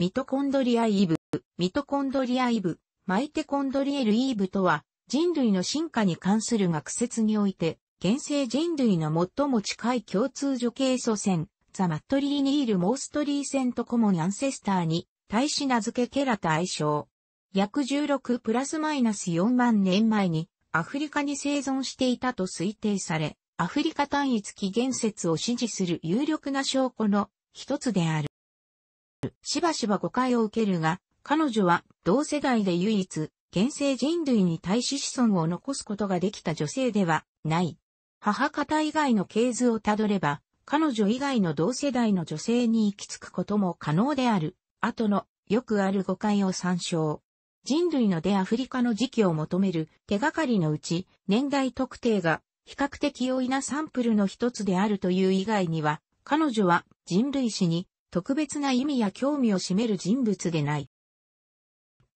ミトコンドリアイーブ、ミトコンドリアイーブ、マイテコンドリエルイーブとは、人類の進化に関する学説において、現世人類の最も近い共通女系祖先、ザ・マットリーニール・モーストリーセントコモン・アンセスターに、対し名付けケラと愛称。約16プラスマイナス4万年前に、アフリカに生存していたと推定され、アフリカ単一起源説を支持する有力な証拠の一つである。しばしば誤解を受けるが、彼女は同世代で唯一、現世人類に対し子孫を残すことができた女性ではない。母方以外の系図をたどれば、彼女以外の同世代の女性に行き着くことも可能である。後のよくある誤解を参照。人類の出アフリカの時期を求める手がかりのうち、年代特定が比較的容易なサンプルの一つであるという以外には、彼女は人類史に特別な意味や興味を占める人物でない。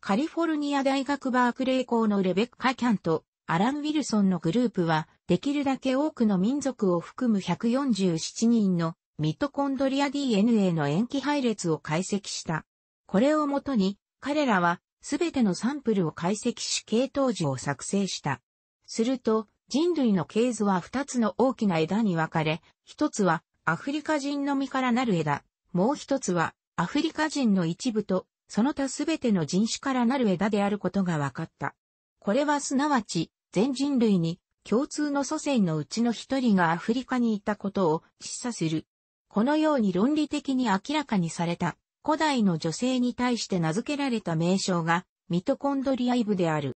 カリフォルニア大学バークレー校のレベッカ・キャンとアラン・ウィルソンのグループは、できるだけ多くの民族を含む147人のミトコンドリア DNA の塩基配列を解析した。これをもとに、彼らはすべてのサンプルを解析し系統樹を作成した。すると、人類の系図は2つの大きな枝に分かれ、1つはアフリカ人の実からなる枝、もう一つは、アフリカ人の一部と、その他すべての人種からなる枝であることが分かった。これはすなわち、全人類に共通の祖先のうちの一人がアフリカにいたことを示唆する。このように論理的に明らかにされた古代の女性に対して名付けられた名称がミトコンドリアイブである。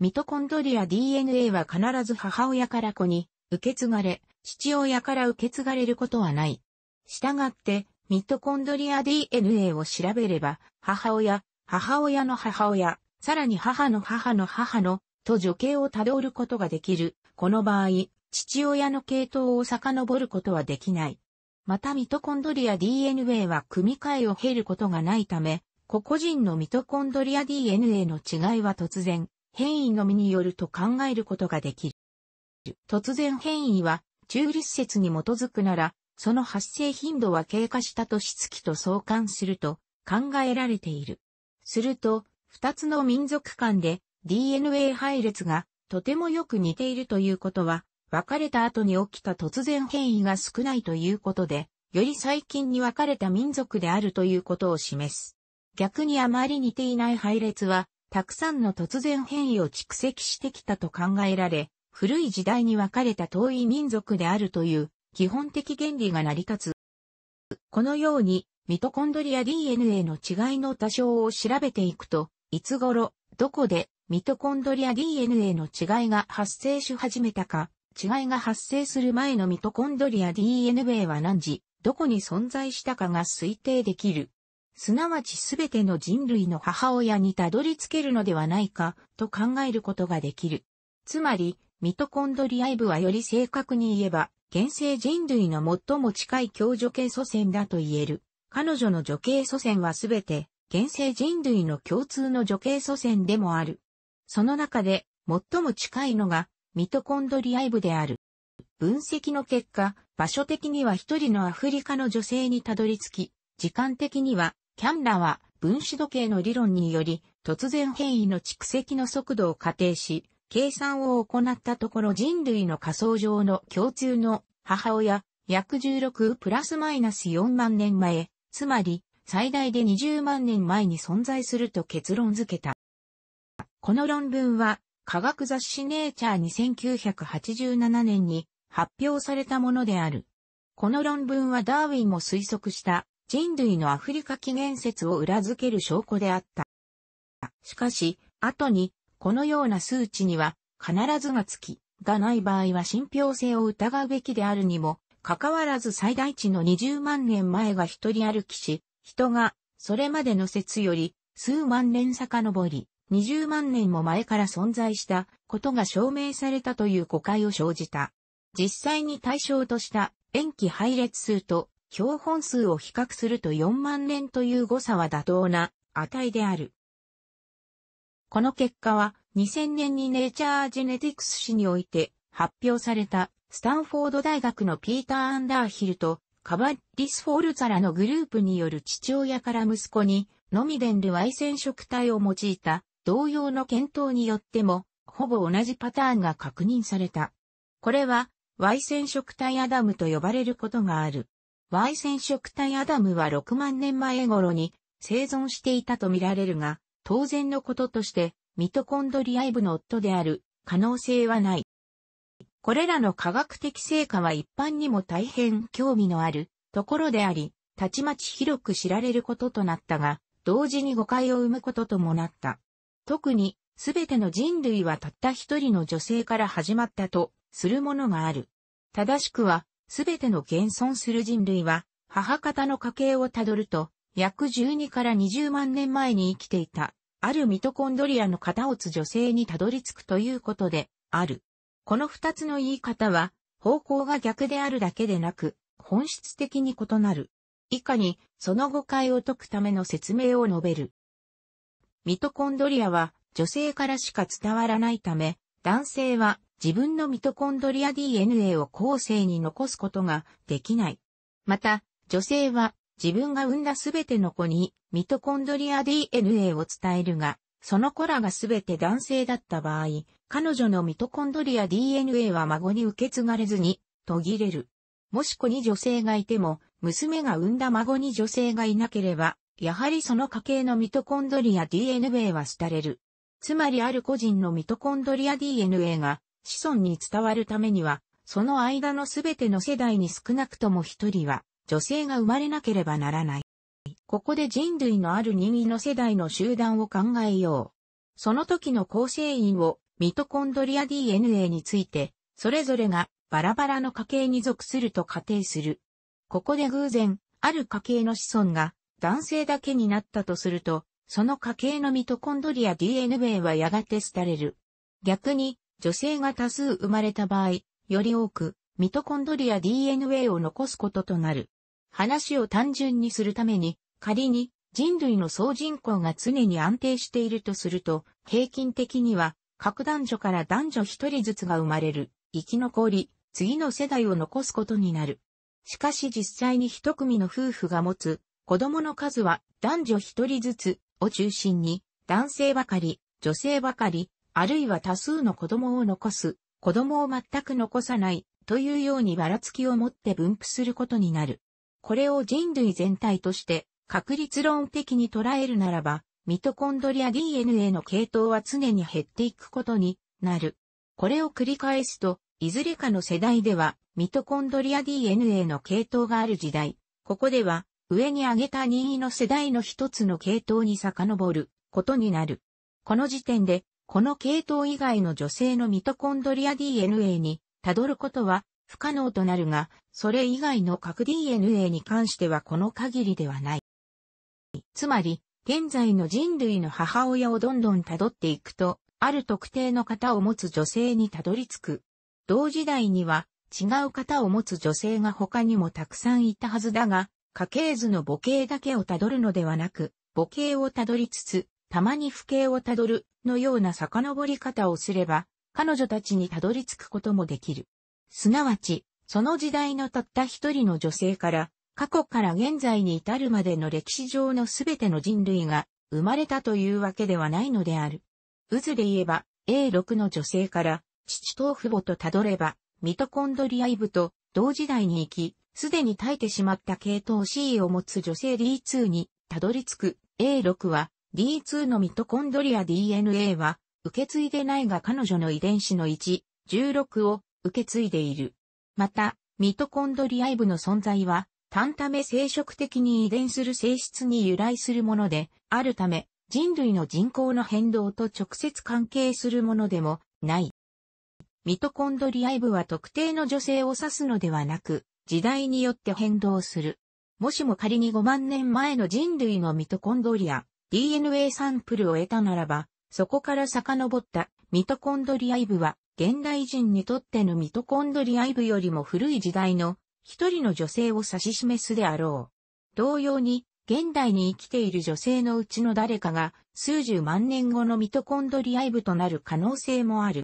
ミトコンドリア DNA は必ず母親から子に受け継がれ、父親から受け継がれることはない。したがって、ミトコンドリア DNA を調べれば、母親、母親の母親、さらに母の母の母の、と女系をたどることができる。この場合、父親の系統を遡ることはできない。またミトコンドリア DNA は組み換えを経ることがないため、個々人のミトコンドリア DNA の違いは突然、変異のみによると考えることができる。突然変異は、中立説に基づくなら、その発生頻度は経過した年月と相関すると考えられている。すると、二つの民族間で DNA 配列がとてもよく似ているということは、別れた後に起きた突然変異が少ないということで、より最近に分かれた民族であるということを示す。逆にあまり似ていない配列は、たくさんの突然変異を蓄積してきたと考えられ、古い時代に分かれた遠い民族であるという基本的原理が成り立つ。このように、ミトコンドリア DNA の違いの多少を調べていくと、いつ頃、どこで、ミトコンドリア DNA の違いが発生し始めたか、違いが発生する前のミトコンドリア DNA は何時、どこに存在したかが推定できる。すなわちすべての人類の母親にたどり着けるのではないかと考えることができる。つまり、ミトコンドリアイブはより正確に言えば、現世人類の最も近い共助系祖先だと言える。彼女の女系祖先はすべて、現世人類の共通の女系祖先でもある。その中で、最も近いのが、ミトコンドリアイブである。分析の結果、場所的には一人のアフリカの女性にたどり着き、時間的には、キャンラは分子時計の理論により、突然変異の蓄積の速度を仮定し、計算を行ったところ人類の仮想上の共通の母親、約16プラスマイナス4万年前、つまり最大で20万年前に存在すると結論付けた。この論文は科学雑誌ネイチャー1987年に発表されたものである。この論文はダーウィンも推測した人類のアフリカ起源説を裏付ける証拠であった。しかし、後にこのような数値には、必ずがつき、がない場合は信憑性を疑うべきであるにも、かかわらず最大値の20万年前が一人歩きし、人が、それまでの説より、数万年遡り、20万年も前から存在したことが証明されたという誤解を生じた。実際に対象とした塩基配列数と標本数を比較すると4万年という誤差は妥当な値である。この結果は2000年にネイチャージェネティクス誌において発表されたスタンフォード大学のピーター・アンダーヒルとカバリス・フォールザラのグループによる父親から息子にノミデン Y 染色体を用いた同様の検討によってもほぼ同じパターンが確認された。これは Y 染色体アダムと呼ばれることがある。Y 染色体アダムは6万年前頃に生存していたとみられるが、当然のこととして、ミトコンドリアイブの夫である可能性はない。これらの科学的成果は一般にも大変興味のあるところであり、たちまち広く知られることとなったが、同時に誤解を生むことともなった。特に、すべての人類はたった一人の女性から始まったとするものがある。正しくは、すべての現存する人類は、母方の家系をたどると、約12から20万年前に生きていた、あるミトコンドリアの型をつ女性にたどり着くということで、ある。この二つの言い方は、方向が逆であるだけでなく、本質的に異なる。以下に、その誤解を解くための説明を述べる。ミトコンドリアは、女性からしか伝わらないため、男性は自分のミトコンドリア DNA を後世に残すことができない。また、女性は自分が産んだすべての子にミトコンドリア DNA を伝えるが、その子らがすべて男性だった場合、彼女のミトコンドリア DNA は孫に受け継がれずに途切れる。もし子に女性がいても、娘が産んだ孫に女性がいなければ、やはりその家系のミトコンドリア DNA は廃れる。つまりある個人のミトコンドリア DNA が子孫に伝わるためには、その間のすべての世代に少なくとも一人は女性が生まれなければならない。ここで人類のある任意の世代の集団を考えよう。その時の構成員をミトコンドリア DNA について、それぞれがバラバラの家系に属すると仮定する。ここで偶然、ある家系の子孫が男性だけになったとすると、その家系のミトコンドリア DNA はやがて廃れる。逆に、女性が多数生まれた場合、より多くミトコンドリア DNA を残すこととなる。話を単純にするために、仮に人類の総人口が常に安定しているとすると、平均的には各男女から男女一人ずつが生まれる、生き残り、次の世代を残すことになる。しかし実際に一組の夫婦が持つ子供の数は男女一人ずつを中心に男性ばかり、女性ばかり、あるいは多数の子供を残す、子供を全く残さないというようにばらつきを持って分布することになる。これを人類全体として確率論的に捉えるならば、ミトコンドリア DNA の系統は常に減っていくことになる。これを繰り返すと、いずれかの世代では、ミトコンドリア DNA の系統がある時代、ここでは、上に挙げた任意の世代の一つの系統に遡ることになる。この時点で、この系統以外の女性のミトコンドリア DNA に辿ることは不可能となるが、それ以外の核 DNA に関してはこの限りではない。つまり、現在の人類の母親をどんどん辿っていくと、ある特定の型を持つ女性に辿り着く。同時代には違う型を持つ女性が他にもたくさんいたはずだが、家系図の母系だけを辿るのではなく、母系を辿りつつ、たまに父系を辿るのような遡り方をすれば、彼女たちにたどり着くこともできる。すなわち、その時代のたった一人の女性から、過去から現在に至るまでの歴史上のすべての人類が生まれたというわけではないのである。渦で言えば、A6 の女性から、父と父母とたどれば、ミトコンドリアイブと同時代に行き、すでに耐えてしまった系統 C を持つ女性 D2 にたどり着く A6 は D2 のミトコンドリア DNA は受け継いでないが彼女の遺伝子の1、16を受け継いでいる。また、ミトコンドリアイブの存在は、単ため生殖的に遺伝する性質に由来するもので、あるため、人類の人口の変動と直接関係するものでもない。ミトコンドリアイブは特定の女性を指すのではなく、時代によって変動する。もしも仮に5万年前の人類のミトコンドリア、DNA サンプルを得たならば、そこから遡ったミトコンドリアイブは、現代人にとってのミトコンドリアイブよりも古い時代の一人の女性を指し示すであろう。同様に、現代に生きている女性のうちの誰かが数十万年後のミトコンドリアイブとなる可能性もある。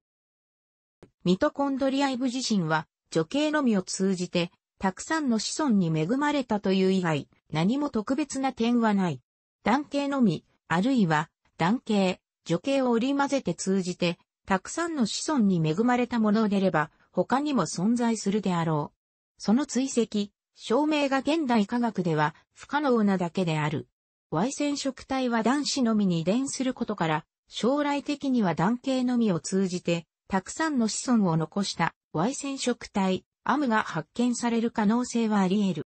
ミトコンドリアイブ自身は女系のみを通じてたくさんの子孫に恵まれたという以外何も特別な点はない。男系のみ、あるいは男系、女系を織り混ぜて通じて、たくさんの子孫に恵まれたものでれば、他にも存在するであろう。その追跡、証明が現代科学では不可能なだけである。Y 染色体は男子のみに遺伝することから、将来的には男系のみを通じて、たくさんの子孫を残した Y 染色体、アムが発見される可能性はあり得る。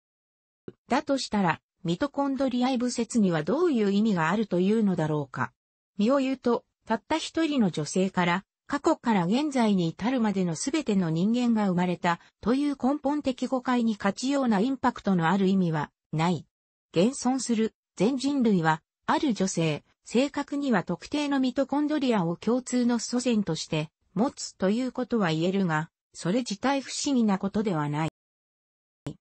だとしたら、ミトコンドリアイ部説にはどういう意味があるというのだろうか。身を言うと、たった一人の女性から、過去から現在に至るまでの全ての人間が生まれたという根本的誤解に勝ちようなインパクトのある意味はない。現存する全人類はある女性、正確には特定のミトコンドリアを共通の祖先として持つということは言えるが、それ自体不思議なことではない。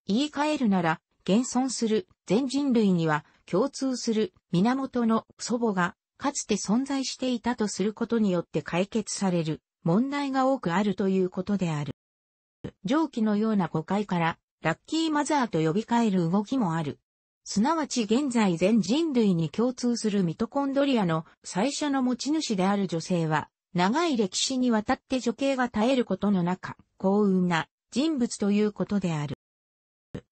言い換えるなら、現存する全人類には共通する源の祖母がかつて存在していたとすることによって解決される問題が多くあるということである。上記のような誤解からラッキーマザーと呼び換える動きもある。すなわち現在全人類に共通するミトコンドリアの最初の持ち主である女性は、長い歴史にわたって女系が絶えることの中、幸運な人物ということである。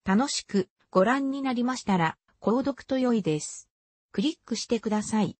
楽しくご覧になりましたら、購読と良いです。クリックしてください。